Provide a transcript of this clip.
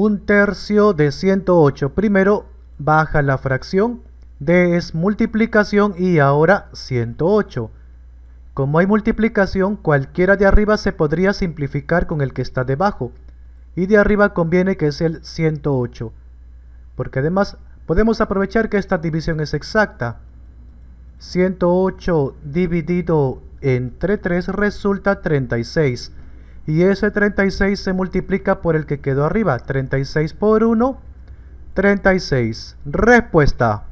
un tercio de 108. Primero baja la fracción, de es multiplicación y ahora 108. Como hay multiplicación, cualquiera de arriba se podría simplificar con el que está debajo. Y de arriba conviene que es el 108. Porque además podemos aprovechar que esta división es exacta. 108 dividido entre 3 resulta 36. Y ese 36 se multiplica por el que quedó arriba. 36 por 1, 36. Respuesta.